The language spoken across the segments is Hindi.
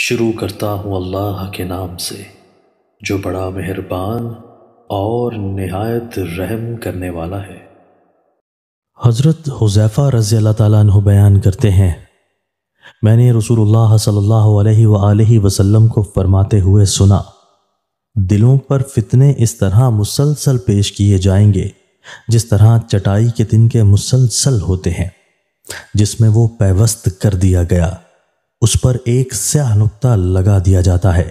शुरू करता हूँ अल्लाह के नाम से जो बड़ा मेहरबान और नहायत रहम करने वाला है हज़रत हुजैफ़ा रज़ी अल्लाह ताली बयान करते हैं मैंने रसूलुल्लाह सल्लल्लाहु अलैहि वसल्लम को फरमाते हुए सुना दिलों पर फितने इस तरह मुसलसल पेश किए जाएंगे जिस तरह चटाई के तिनके मुसलसल होते हैं जिसमें वो पैवस्त कर दिया गया उस पर एक स्याह नुकता लगा दिया जाता है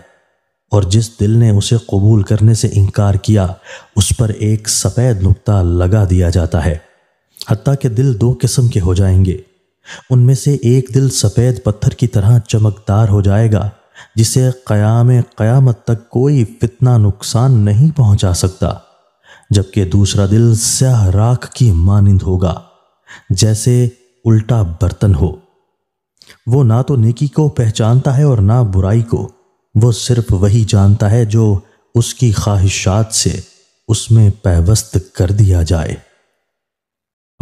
और जिस दिल ने उसे कबूल करने से इनकार किया उस पर एक सफ़ेद नुकता लगा दिया जाता है हती के दिल दो किस्म के हो जाएंगे उनमें से एक दिल सफ़ेद पत्थर की तरह चमकदार हो जाएगा जिसे क़याम क़यामत तक कोई फितना नुकसान नहीं पहुंचा सकता जबकि दूसरा दिल स्याह राख की मानंद होगा जैसे उल्टा बर्तन हो वो ना तो नेकी को पहचानता है और ना बुराई को वो सिर्फ वही जानता है जो उसकी ख्वाहिशात से उसमें पैवस्त कर दिया जाए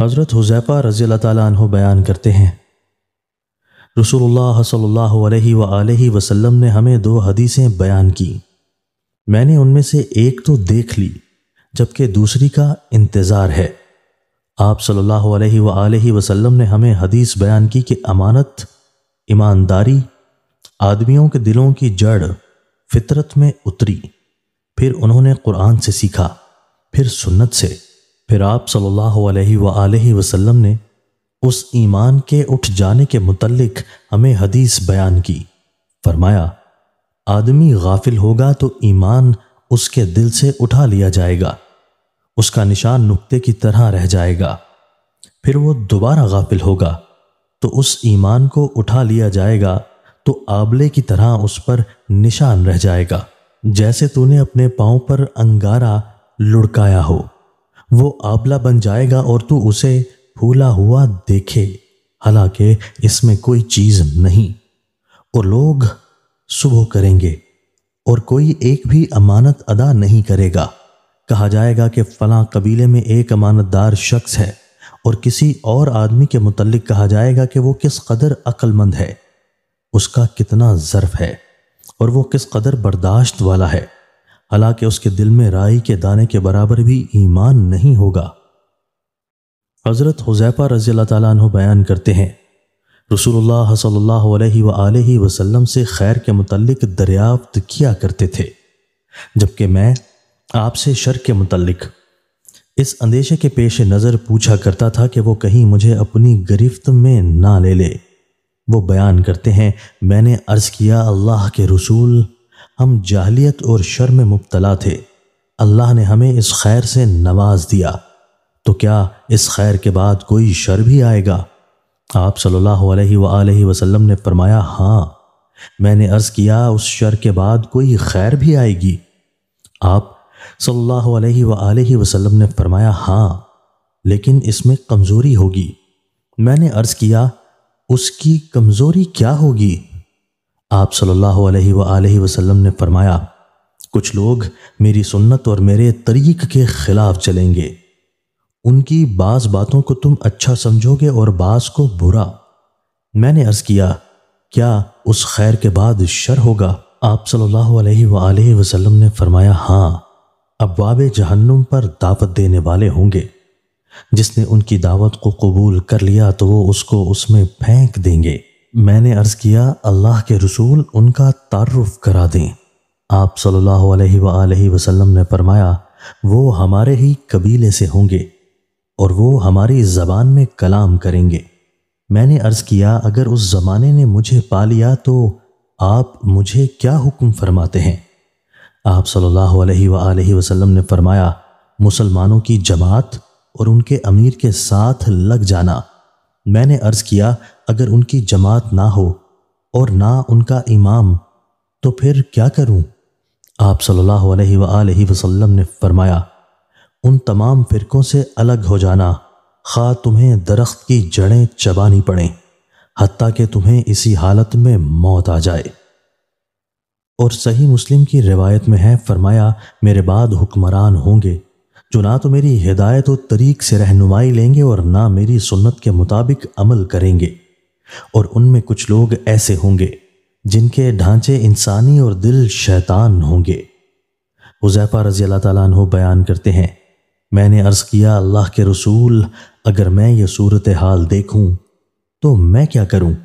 हज़रत हुजैफा रज़ी अल्लाह बयान करते हैं रसूलुल्लाह सल्लल्लाहु अलैहि वसल्लम ने हमें दो हदीसें बयान की मैंने उनमें से एक तो देख ली जबकि दूसरी का इंतज़ार है आप सल्लल्लाहु अलैहि वसल्लम ने हमें हदीस बयान की कि अमानत ईमानदारी आदमियों के दिलों की जड़ फितरत में उतरी फिर उन्होंने कुरान से सीखा फिर सुन्नत से फिर आप सल्लल्लाहु अलैहि सल्ला वसल्लम ने उस ईमान के उठ जाने के मुतलक हमें हदीस बयान की फरमाया आदमी गाफिल होगा तो ईमान उसके दिल से उठा लिया जाएगा उसका निशान नुक्ते की तरह रह जाएगा फिर वो दोबारा गाफिल होगा तो उस ईमान को उठा लिया जाएगा तो आबले की तरह उस पर निशान रह जाएगा जैसे तूने अपने पांव पर अंगारा लुढ़काया हो वो आबला बन जाएगा और तू उसे फूला हुआ देखे हालांकि इसमें कोई चीज नहीं और लोग सुबह करेंगे और कोई एक भी अमानत अदा नहीं करेगा कहा जाएगा कि फलां कबीले में एक अमानतदार शख्स है और किसी और आदमी के मुतलिक कहा जाएगा कि वो किस कदर अक्लमंद है उसका कितना ज़र्फ है और वो किस कदर बर्दाश्त वाला है हालांकि उसके दिल में राई के दाने के बराबर भी ईमान नहीं होगा हज़रत हुजैफा रज़ी अल्लाह बयान करते हैं रसूलुल्लाह सल्लल्लाहु अलैहि वसल्लम से खैर के मुतलिक दरियाफ्त किया करते थे जबकि मैं आपसे शर के मुतलिक़ इस अंदेशे के पेश नज़र पूछा करता था कि वो कहीं मुझे अपनी गिरफ्त में ना ले ले वो बयान करते हैं मैंने अर्ज़ किया अल्लाह के रसूल हम जाहलीत और शर्म में मुबतला थे अल्लाह ने हमें इस खैर से नवाज दिया तो क्या इस खैर के बाद कोई शर भी आएगा आप सल्लल्लाहु अलैहि सल्ला वसल्लम ने फरमाया हाँ मैंने अर्ज़ किया उस शर के बाद कोई खैर भी आएगी आप सल्लल्लाहु अलैहि अलैहि वसल्लम ने फरमाया हाँ लेकिन इसमें कमज़ोरी होगी मैंने अर्ज़ किया उसकी कमज़ोरी क्या होगी आप सल्लल्लाहु अलैहि अलैहि वसल्लम ने फरमाया कुछ लोग मेरी सुन्नत और मेरे तरीक़ के ख़िलाफ़ चलेंगे उनकी बाज़ बातों को तुम अच्छा समझोगे और बाज़ को बुरा मैंने अर्ज़ किया क्या उस खैर के बाद शर होगा आप सल्लल्लाहु अलैहि वसल्लम ने फरमाया हाँ अब्वाब जहन्नुम पर दावत देने वाले होंगे जिसने उनकी दावत को कबूल कर लिया तो वो उसको उसमें फेंक देंगे मैंने अर्ज़ किया अल्लाह के रसूल उनका तारुफ करा दें आप सल्लल्लाहु अलैहि वसल्लम ने फरमाया वो हमारे ही कबीले से होंगे और वो हमारी ज़बान में कलाम करेंगे मैंने अर्ज़ किया अगर उस ज़माने ने मुझे पा लिया तो आप मुझे क्या हुक्म फरमाते हैं आप सल्लल्लाहु अलैहि वसल्लम ने फरमाया मुसलमानों की जमात और उनके अमीर के साथ लग जाना मैंने अर्ज़ किया अगर उनकी जमात ना हो और ना उनका इमाम तो फिर क्या करूं? आप सल्लल्लाहु अलैहि वसल्लम ने फरमाया उन तमाम फ़िरक़ों से अलग हो जाना खा तुम्हें दरख्त की जड़ें चबानी पड़ें हती कि तुम्हें इसी हालत में मौत आ जाए और सही मुस्लिम की रिवायत में है फरमाया मेरे बाद हुक्मरान होंगे जो ना तो मेरी हिदायत और तरीक से रहनुमाई लेंगे और ना मेरी सुन्नत के मुताबिक अमल करेंगे और उनमें कुछ लोग ऐसे होंगे जिनके ढांचे इंसानी और दिल शैतान होंगे हुजैफा रजी अल्लाह तु बयान करते हैं मैंने अर्ज़ किया अल्लाह के रसूल अगर मैं ये सूरत हाल देखूँ तो मैं क्या करूँ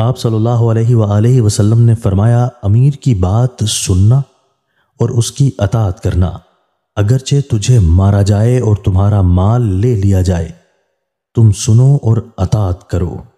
आप सल्लल्लाहु अलैहि सल्ला वसल्लम ने फरमाया अमीर की बात सुनना और उसकी अतात करना अगरचे तुझे मारा जाए और तुम्हारा माल ले लिया जाए तुम सुनो और अतात करो